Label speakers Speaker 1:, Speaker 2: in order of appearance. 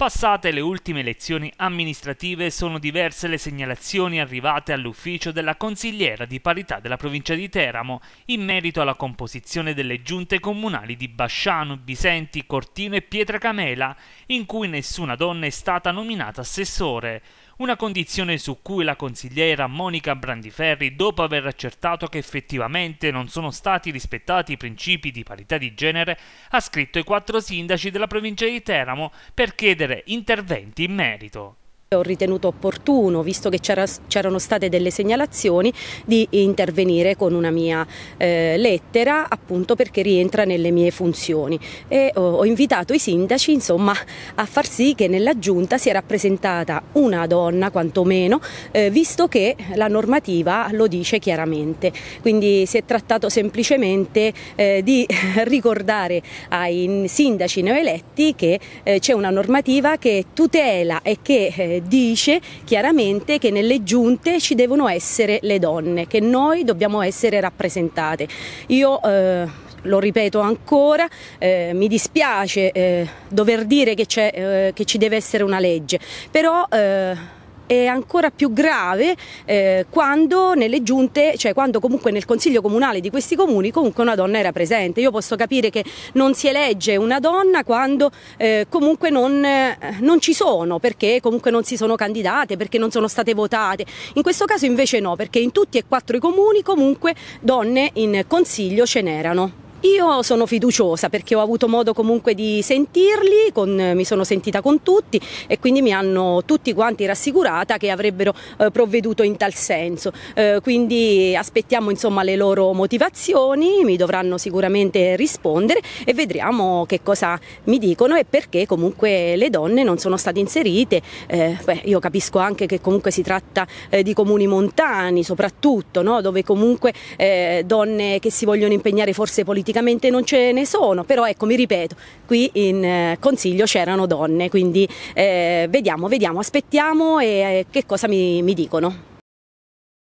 Speaker 1: Passate le ultime elezioni amministrative sono diverse le segnalazioni arrivate all'ufficio della consigliera di parità della provincia di Teramo in merito alla composizione delle giunte comunali di Basciano, Bisenti, Cortino e Pietracamela, in cui nessuna donna è stata nominata assessore una condizione su cui la consigliera Monica Brandiferri, dopo aver accertato che effettivamente non sono stati rispettati i principi di parità di genere, ha scritto ai quattro sindaci della provincia di Teramo per chiedere interventi in merito.
Speaker 2: Ho ritenuto opportuno, visto che c'erano state delle segnalazioni, di intervenire con una mia eh, lettera appunto perché rientra nelle mie funzioni e ho, ho invitato i sindaci insomma a far sì che nella giunta sia rappresentata una donna quantomeno eh, visto che la normativa lo dice chiaramente. Quindi si è trattato semplicemente eh, di ricordare ai sindaci neoeletti che eh, c'è una normativa che tutela e che eh, dice chiaramente che nelle giunte ci devono essere le donne, che noi dobbiamo essere rappresentate. Io eh, lo ripeto ancora, eh, mi dispiace eh, dover dire che, eh, che, ci deve essere una legge, però eh, è ancora più grave eh, quando nelle giunte, cioè quando comunque nel consiglio comunale di questi comuni comunque una donna era presente. Io posso capire che non si elegge una donna quando eh, comunque non, eh, non, ci sono, perché comunque non si sono candidate, perché non sono state votate. In questo caso invece no, perché in tutti e quattro i comuni comunque donne in consiglio ce n'erano. Io sono fiduciosa perché ho avuto modo comunque di sentirli, con, mi sono sentita con tutti e quindi mi hanno tutti quanti rassicurata che avrebbero eh, provveduto in tal senso. Eh, quindi aspettiamo insomma le loro motivazioni, mi dovranno sicuramente rispondere e vedremo che cosa mi dicono e perché comunque le donne non sono state inserite. Eh, beh, io capisco anche che comunque si tratta eh, di comuni montani soprattutto, no? dove comunque eh, donne che si vogliono impegnare forse politicamente praticamente non ce ne sono, però ecco mi ripeto, qui in eh, consiglio c'erano donne, quindi eh, vediamo, vediamo, aspettiamo e eh, che cosa mi, mi dicono.